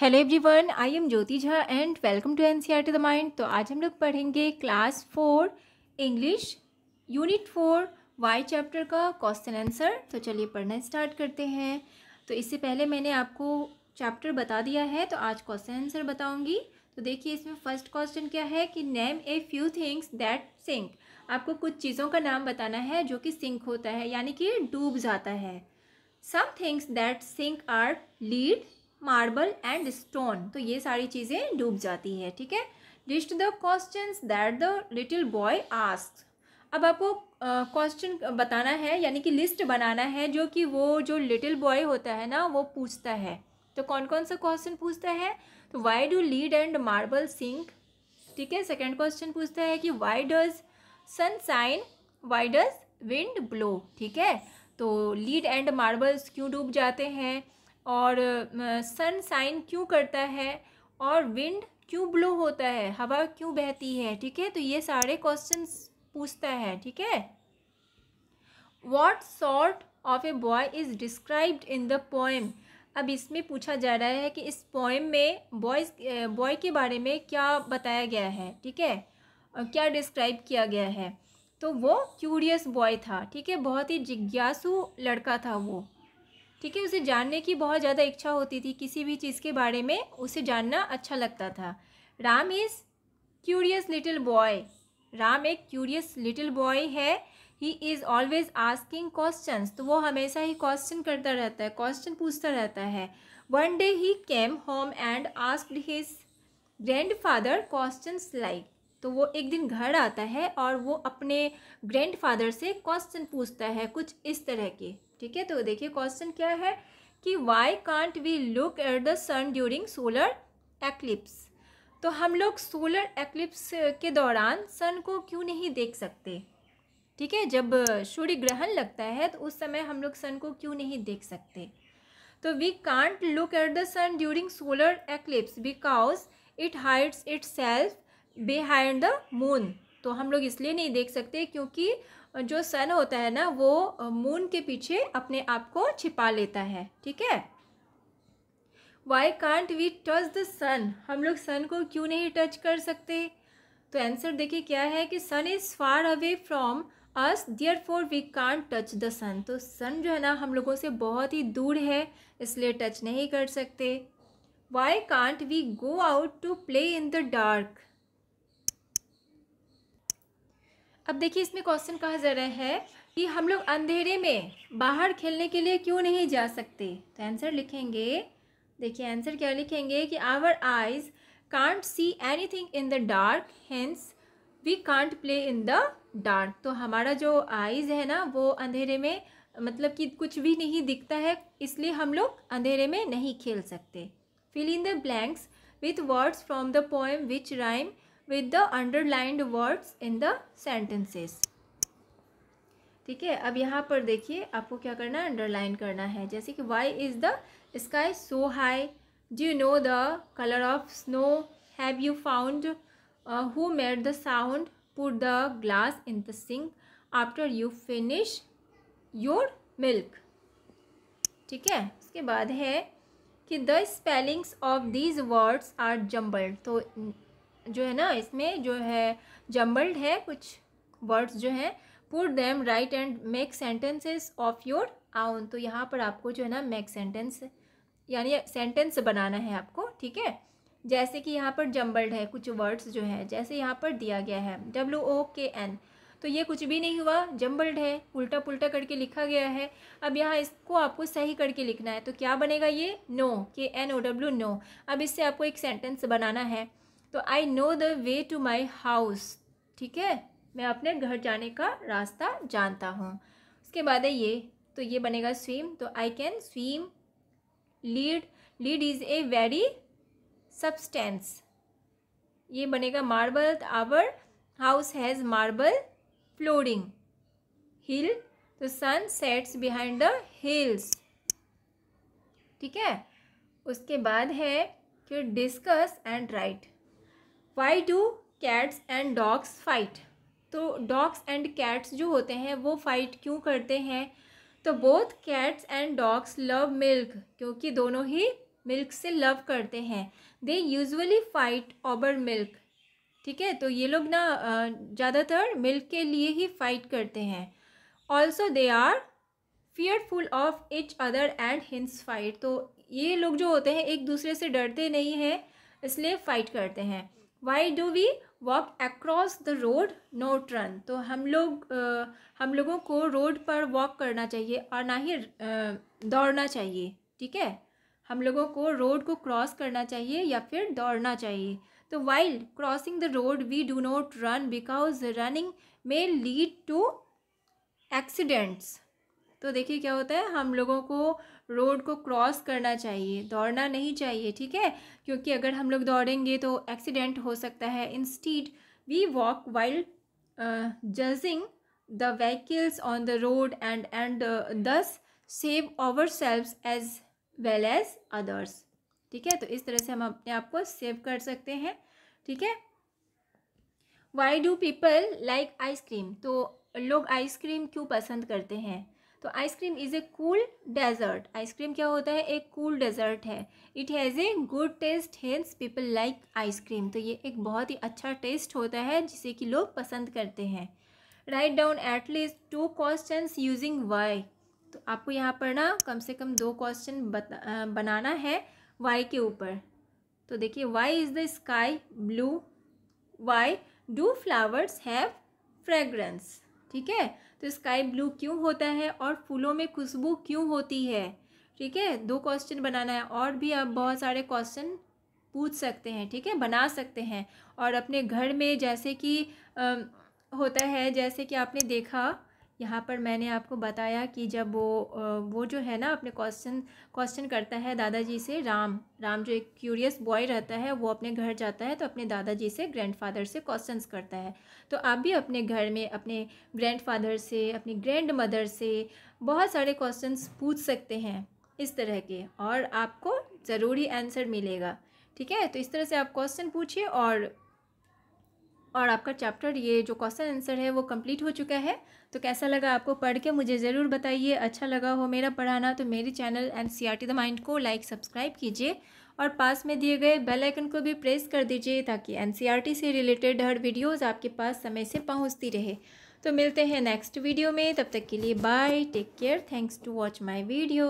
hello everyone I am Jyoti Jha and welcome to NCERT see the mind तो आज हम लोग पढ़ेंगे class four English unit four why chapter का क्वेश्चन आंसर तो चलिए पढ़ना स्टार्ट करते हैं तो इससे पहले मैंने आपको चैप्टर बता दिया है तो आज क्वेश्चन आंसर बताऊंगी तो देखिए इसमें फर्स्ट क्वेश्चन क्या है कि name a few things that sink आपको कुछ चीज़ों का नाम बताना है जो कि सिंक होता है यानी कि डूब जाता है some things that sink are lead marble and stone तो ये सारी चीज़ें डूब जाती है ठीक है list the question that the little boy ask अब आपको क्वेश्चन uh, बताना है यानी कि लिस्ट बनाना है जो कि वो जो लिटिल बॉय होता है ना वो पूछता है तो कौन कौन सा क्वेश्चन पूछता है तो why do lead and marble sink ठीक है सेकेंड क्वेश्चन पूछता है कि why does sun shine why does wind blow ठीक है तो लीड एंड मार्बल्स क्यों डूब जाते हैं और सन साइन क्यों करता है और विंड क्यों ब्लो होता है हवा क्यों बहती है ठीक है तो ये सारे क्वेश्चन पूछता है ठीक है what sort of a boy is described in the poem अब इसमें पूछा जा रहा है कि इस पोएम में बॉयज़ बॉय के बारे में क्या बताया गया है ठीक है क्या डिस्क्राइब किया गया है तो वो क्यूरियस बॉय था ठीक है बहुत ही जिज्ञासु लड़का था वो ठीक है उसे जानने की बहुत ज़्यादा इच्छा होती थी किसी भी चीज़ के बारे में उसे जानना अच्छा लगता था Ram is curious little boy Ram एक क्यूरियस लिटिल बॉय है he is always asking question तो वो हमेशा ही क्वेश्चन करता रहता है क्वेश्चन पूछता रहता है one day he came home and asked his grandfather question like तो वो एक दिन घर आता है और वो अपने ग्रैंडफादर से क्वेश्चन पूछता है कुछ इस तरह के ठीक है तो देखिए क्वेश्चन क्या है कि why can't we look at the sun during solar eclipse तो हम लोग सोलर एक्लिप्स के दौरान सन को क्यों नहीं देख सकते ठीक है जब सूर्य ग्रहण लगता है तो उस समय हम लोग सन को क्यों नहीं देख सकते तो we can't look at the sun during solar eclipse because it hides itself behind the moon तो हम लोग इसलिए नहीं देख सकते क्योंकि जो सन होता है ना वो मून के पीछे अपने आप को छिपा लेता है ठीक है why can't we touch the sun हम लोग सन को क्यों नहीं टच कर सकते तो आंसर देखिए क्या है कि sun is far away from us therefore we can't touch the sun तो सन जो है ना हम लोगों से बहुत ही दूर है इसलिए टच नहीं कर सकते why can't we go out to play in the dark अब देखिए इसमें क्वेश्चन कहा जा रहा है कि हम लोग अंधेरे में बाहर खेलने के लिए क्यों नहीं जा सकते तो आंसर लिखेंगे देखिए आंसर क्या लिखेंगे कि our eyes can't see anything in the dark hence we can't play in the dark तो हमारा जो आइज़ है ना वो अंधेरे में मतलब कि कुछ भी नहीं दिखता है इसलिए हम लोग अंधेरे में नहीं खेल सकते fill in the blanks with words from the poem which rhyme with the underlined words in the sentences ठीक है अब यहाँ पर देखिए आपको क्या करना है अंडरलाइन करना है जैसे कि why is the sky so high do you know the colour of snow have you found who made the sound put the glass in the sink after you finish your milk ठीक है उसके बाद है कि the spellings of these words are jumbled तो जो है ना इसमें जो है जम्बल्ड है कुछ वर्ड्स जो हैं put them right and make sentences of your own तो यहाँ पर आपको जो है ना मेक सेंटेंस यानी सेंटेंस बनाना है आपको ठीक है जैसे कि यहाँ पर जम्बल्ड है कुछ वर्ड्स जो है जैसे यहाँ पर दिया गया है डब्ल्यू ओ के एन तो ये कुछ भी नहीं हुआ जम्बल्ड है उल्टा पुल्टा करके लिखा गया है अब यहाँ इसको आपको सही करके लिखना है तो क्या बनेगा ये नो के एन ओ डब्ल्यू नो अब इससे आपको एक सेंटेंस बनाना है तो I know the way to my house ठीक है मैं अपने घर जाने का रास्ता जानता हूँ उसके बाद है ये तो ये बनेगा स्विम तो I can swim lead lead is a very substance ये बनेगा marble our house has marble flooring hill तो sun sets behind the hills ठीक है उसके बाद है फिर discuss and write why do cats and dogs fight तो डॉग्स एंड कैट्स जो होते हैं वो फाइट क्यों करते हैं तो both cats and dogs love milk क्योंकि दोनों ही मिल्क से लव करते हैं दे यूजली फाइट ओबर मिल्क ठीक है तो ये लोग ना ज़्यादातर मिल्क के लिए ही फाइट करते हैं also they are fearful of each other and hence fight तो ये लोग जो होते हैं एक दूसरे से डरते नहीं हैं इसलिए फ़ाइट करते हैं why do we walk across the road not run तो हम लोग आ, हम लोगों को रोड पर वॉक करना चाहिए और ना ही दौड़ना चाहिए ठीक है हम लोगों को रोड को क्रॉस करना चाहिए या फिर दौड़ना चाहिए तो while crossing the road we do not run because running may lead to accidents तो देखिए क्या होता है हम लोगों को रोड को क्रॉस करना चाहिए दौड़ना नहीं चाहिए ठीक है क्योंकि अगर हम लोग दौड़ेंगे तो एक्सीडेंट हो सकता है instead we walk while judging the vehicles on the road and and thus save ourself as well as others ठीक है तो इस तरह से हम अपने आप को सेव कर सकते हैं ठीक है why do people like ice cream तो लोग आइसक्रीम क्यों पसंद करते हैं तो ice cream is a cool dessert ice cream क्या होता है एक कूल डेजर्ट है it has a good taste hence people like ice cream तो ये एक बहुत ही अच्छा टेस्ट होता है जिसे कि लोग पसंद करते हैं write down at least two question using why तो आपको यहाँ पर ना कम से कम दो क्वेश्चन बनाना है वाई के ऊपर तो देखिए why is the sky blue why do flowers have fragrance ठीक है तो स्काई ब्लू क्यों होता है और फूलों में खुशबू क्यों होती है ठीक है दो क्वेश्चन बनाना है और भी आप बहुत सारे क्वेश्चन पूछ सकते हैं ठीक है बना सकते हैं और अपने घर में जैसे कि आ, होता है जैसे कि आपने देखा यहाँ पर मैंने आपको बताया कि जब वो वो जो है ना अपने क्वेश्चन क्वेश्चन करता है दादाजी से राम राम जो एक क्यूरियस बॉय रहता है वो अपने घर जाता है तो अपने दादाजी से ग्रैंडफादर से क्वेश्चंस करता है तो आप भी अपने घर में अपने ग्रैंडफादर से अपनी ग्रैंड मदर से बहुत सारे क्वेश्चंस पूछ सकते हैं इस तरह के और आपको ज़रूरी आंसर मिलेगा ठीक है तो इस तरह से आप क्वेश्चन पूछिए और और आपका चैप्टर ये जो क्वेश्चन आंसर है वो कंप्लीट हो चुका है तो कैसा लगा आपको पढ़ के मुझे ज़रूर बताइए अच्छा लगा हो मेरा पढ़ाना तो मेरे channel N C R T the mind को लाइक सब्सक्राइब कीजिए और पास में दिए गए बेल आइकन को भी प्रेस कर दीजिए ताकि एन सी आर टी से रिलेटेड हर वीडियोज़ आपके पास समय से पहुँचती रहे तो मिलते हैं नेक्स्ट वीडियो में तब तक के लिए bye take care thanks to watch my video